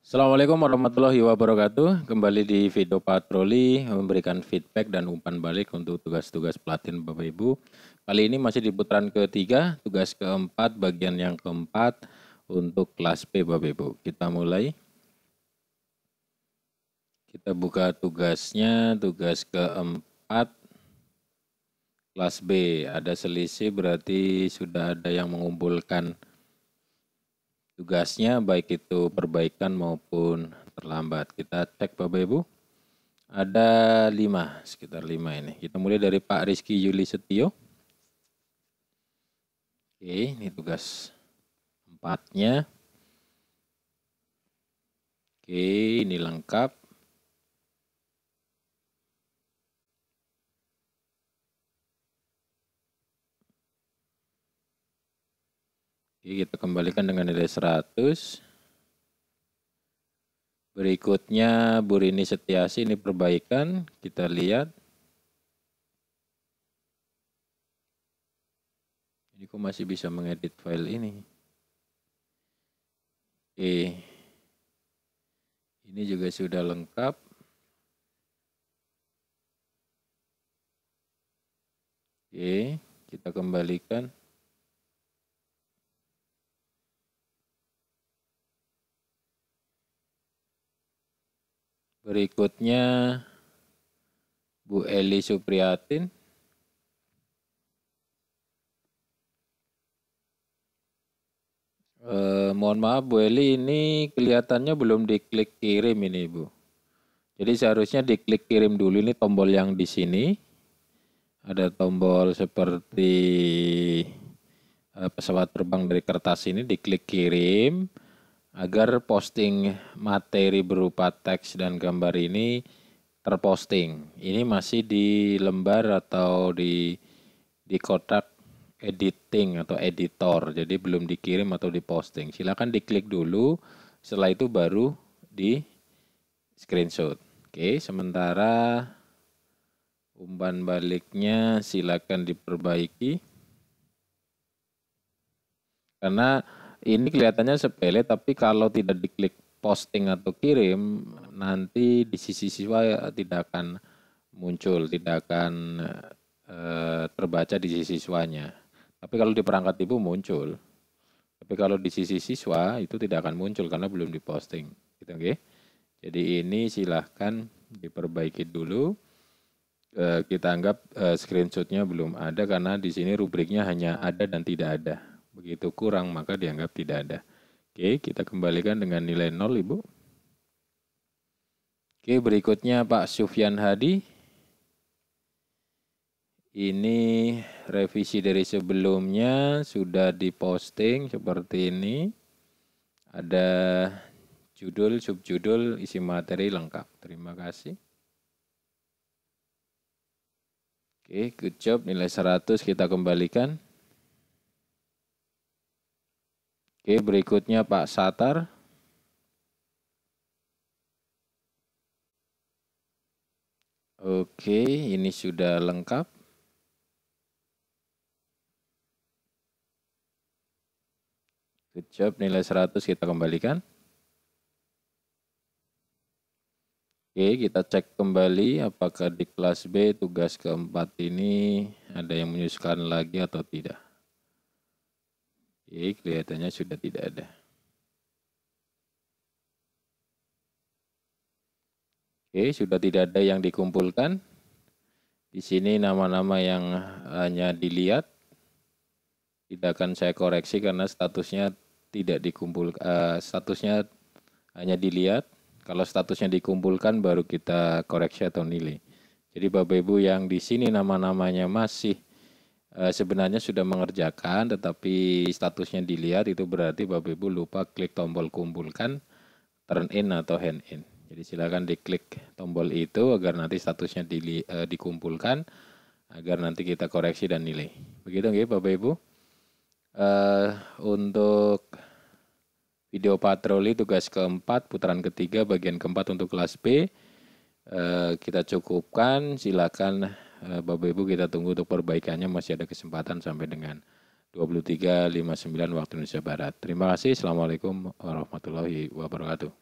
Assalamualaikum warahmatullahi wabarakatuh. Kembali di video patroli memberikan feedback dan umpan balik untuk tugas-tugas pelatihan Bapak Ibu. Kali ini masih di putaran ketiga, tugas keempat, bagian yang keempat untuk kelas P Bapak Ibu. Kita mulai. Kita buka tugasnya, tugas keempat kelas B. Ada selisih berarti sudah ada yang mengumpulkan tugasnya baik itu perbaikan maupun terlambat. Kita cek Bapak Ibu. Ada lima, sekitar lima ini. Kita mulai dari Pak Rizky Yuli Setio. Oke, ini tugas empatnya. Oke, ini lengkap. Jadi kita kembalikan dengan nilai 100. Berikutnya Burini Setiasi ini perbaikan. Kita lihat. Ini kok masih bisa mengedit file ini. Oke. Ini juga sudah lengkap. Oke, kita kembalikan. Berikutnya Bu Eli Supriyatin. Eh, mohon maaf Bu Eli, ini kelihatannya belum diklik kirim ini Bu. Jadi seharusnya diklik kirim dulu ini tombol yang di sini. Ada tombol seperti eh, pesawat terbang dari kertas ini diklik kirim agar posting materi berupa teks dan gambar ini terposting. Ini masih di lembar atau di di kotak editing atau editor. Jadi belum dikirim atau diposting. Silakan diklik dulu. Setelah itu baru di screenshot. Oke, sementara umpan baliknya silakan diperbaiki. Karena ini kelihatannya sepele tapi kalau tidak diklik posting atau kirim nanti di sisi siswa eh, tidak akan muncul, tidak akan e, terbaca di sisi siswanya. Tapi kalau di perangkat ibu muncul. Tapi kalau di sisi siswa itu tidak akan muncul karena belum diposting. Gitu, okay? Jadi ini silahkan diperbaiki dulu. E, kita anggap e, screenshotnya belum ada karena di sini rubriknya hanya ada dan tidak ada. Begitu kurang maka dianggap tidak ada. Oke, kita kembalikan dengan nilai nol Ibu. Oke, berikutnya Pak Sufyan Hadi. Ini revisi dari sebelumnya sudah diposting seperti ini. Ada judul, subjudul, isi materi lengkap. Terima kasih. Oke, good job. Nilai 100 kita kembalikan. Oke, berikutnya Pak Satar. Oke, ini sudah lengkap. Good job, nilai 100 kita kembalikan. Oke, kita cek kembali apakah di kelas B tugas keempat ini ada yang menyusahkan lagi atau tidak. Oke, kelihatannya sudah tidak ada. Oke, sudah tidak ada yang dikumpulkan. Di sini nama-nama yang hanya dilihat. Tidak akan saya koreksi karena statusnya tidak dikumpulkan. Uh, eh, statusnya hanya dilihat. Kalau statusnya dikumpulkan baru kita koreksi atau nilai. Jadi Bapak Ibu yang di sini nama-namanya masih Eh, sebenarnya sudah mengerjakan tetapi statusnya dilihat itu berarti Bapak Ibu lupa klik tombol kumpulkan turn in atau hand in. Jadi silakan diklik tombol itu agar nanti statusnya di, uh, eh, dikumpulkan agar nanti kita koreksi dan nilai. Begitu nggih Bapak Ibu. Eh, untuk video patroli tugas keempat putaran ketiga bagian keempat untuk kelas B uh, kita cukupkan silakan Eh, Bapak Ibu kita tunggu untuk perbaikannya masih ada kesempatan sampai dengan 23.59 waktu Indonesia Barat. Terima kasih. Assalamualaikum warahmatullahi wabarakatuh.